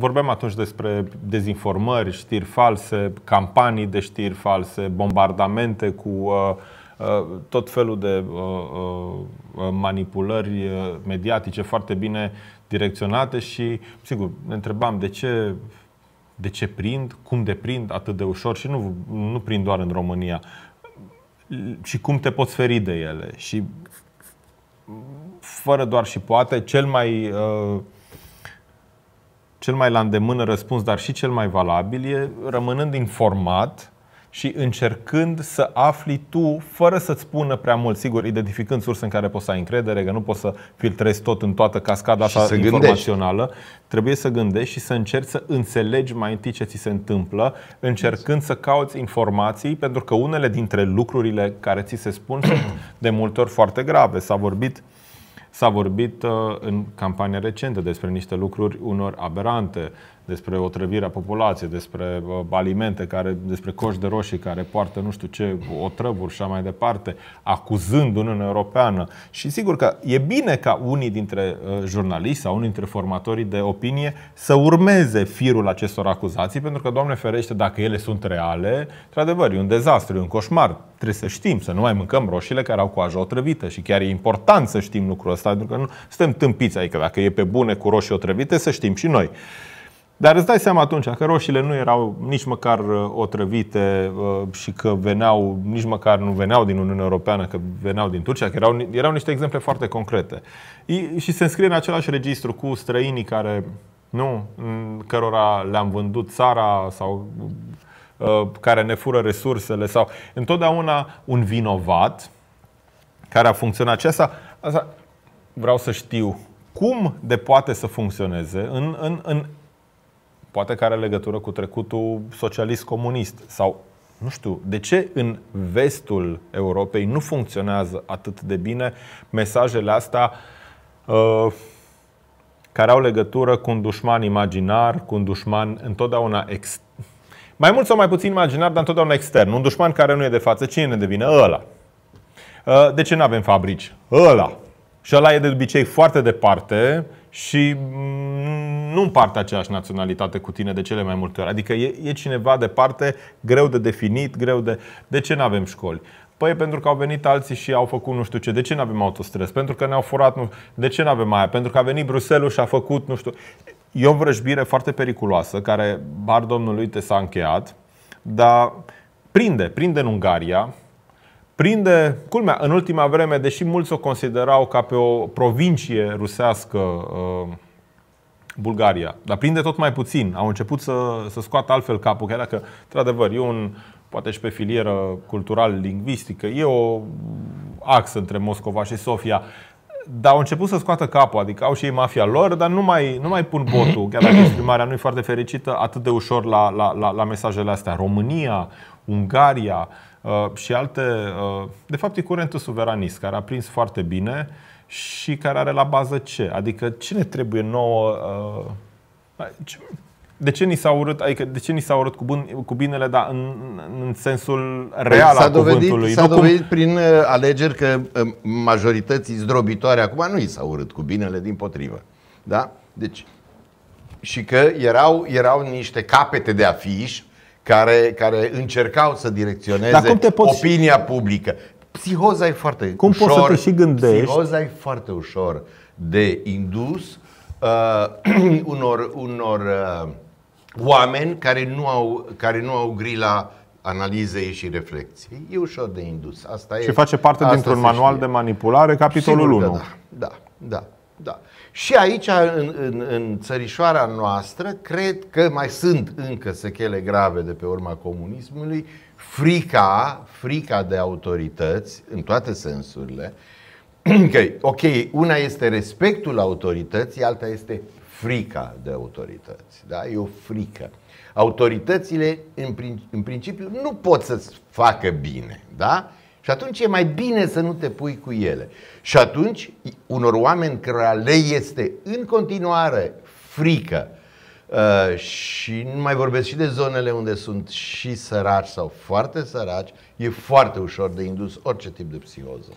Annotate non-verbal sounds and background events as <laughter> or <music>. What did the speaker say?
Vorbeam atunci despre dezinformări, știri false, campanii de știri false, bombardamente cu uh, uh, tot felul de uh, uh, uh manipulări uh, mediatice foarte bine direcționate și, sigur, ne întrebam de ce de ce prind, cum de prind atât de ușor și nu, nu prind doar în România și cum te poți feri de ele și fără doar și poate, cel mai uh, cel mai la îndemână răspuns, dar și cel mai valabil, e rămânând informat și încercând să afli tu, fără să-ți spună prea mult, sigur, identificând surse în care poți să ai încredere, că nu poți să filtrezi tot în toată cascada asta informațională, gândești. trebuie să gândești și să încerci să înțelegi mai întâi ce ți se întâmplă, încercând să cauți informații, pentru că unele dintre lucrurile care ți se spun sunt de multe ori foarte grave. S-a vorbit uh, S-a vorbit uh, în campanie recentă despre niște lucruri unor aberante, despre otrăvirea populației, despre uh, alimente, care, despre coș de roșii care poartă nu știu ce otrăvuri și așa mai departe, acuzând Uniunea Europeană. Și sigur că e bine ca unii dintre uh, jurnaliști sau unii dintre formatorii de opinie să urmeze firul acestor acuzații, pentru că, Doamne ferește, dacă ele sunt reale, într-adevăr, e un dezastru, e un coșmar. Trebuie să știm, să nu mai mâncăm roșiile care au coajă otrăvită și chiar e important să știm lucrul ăsta, pentru că nu suntem tâmpiți, adică dacă e pe bune cu roșii otrăvite, să știm și noi. Dar îți dai seama atunci că roșiile nu erau nici măcar uh, otrăvite uh, și că veneau, nici măcar nu veneau din Uniunea Europeană, că veneau din Turcia, că erau, erau niște exemple foarte concrete. Și se înscrie în același registru cu străinii care, nu, cărora le-am vândut țara sau uh, care ne fură resursele sau întotdeauna un vinovat care a funcționat. Și asta, asta vreau să știu cum de poate să funcționeze în, în, în poate că are legătură cu trecutul socialist-comunist sau nu știu, de ce în vestul Europei nu funcționează atât de bine mesajele astea uh, care au legătură cu un dușman imaginar, cu un dușman întotdeauna ex- mai mult sau mai puțin imaginar, dar întotdeauna extern. Un dușman care nu e de față, cine ne devine? Ăla. Uh, de ce nu avem fabrici? Ăla. Și ăla e de obicei foarte departe, și mm, nu împarte aceeași naționalitate cu tine de cele mai multe ori. Adică e, e cineva departe, greu de definit, greu de... De ce nu avem școli? Păi pentru că au venit alții și au făcut nu știu ce. De ce nu avem autostrăzi? Pentru că ne-au furat. Nu... De ce nu avem aia? Pentru că a venit Bruselul și a făcut nu știu. E o vrăjbire foarte periculoasă care, bar domnului, te s-a încheiat, dar prinde, prinde în Ungaria, prinde, culmea, în ultima vreme, deși mulți o considerau ca pe o provincie rusească uh, Bulgaria, dar prinde tot mai puțin. Au început să, să scoată altfel capul, chiar dacă, într-adevăr, e un, poate și pe filieră cultural-lingvistică, e o axă între Moscova și Sofia, dar au început să scoată capul, adică au și ei mafia lor, dar nu mai, nu mai pun botul, chiar dacă exprimarea nu e foarte fericită, atât de ușor la, la, la, la mesajele astea. România, Ungaria, Uh, și alte... Uh, de fapt, e curentul suveranist, care a prins foarte bine și care are la bază ce? Adică cine trebuie nouă... Uh, de ce ni s-a urât, adică de ce ni s-a urât cu, bun, cu binele, dar în, în sensul păi real s-a al dovedit, cuvântului? S-a dovedit cum... prin alegeri că majorității zdrobitoare acum nu i s-a urât cu binele, din potrivă. Da? Deci, și că erau, erau niște capete de afiș care, care încercau să direcționeze cum te poți... opinia publică. Psihoza e foarte cum ușor. Cum poți să te și gândești? Psihoza e foarte ușor de indus uh, <clears throat> unor, unor uh, oameni care nu, au, care nu au grila analizei și reflexiei. E ușor de indus. Asta și e, face parte dintr-un manual știe. de manipulare, capitolul Sigur 1. Da, da, da. Da. Și aici, în, în, în țărișoara noastră, cred că mai sunt încă sechele grave de pe urma comunismului, frica, frica de autorități, în toate sensurile, că, <clears throat> ok, una este respectul autorității, alta este frica de autorități. Da? E o frică. Autoritățile, în, prin, în principiu, nu pot să-ți facă bine. Da? Și atunci e mai bine să nu te pui cu ele. Și atunci, unor oameni care le este în continuare frică uh, și nu mai vorbesc și de zonele unde sunt și săraci sau foarte săraci, e foarte ușor de indus orice tip de psihoză.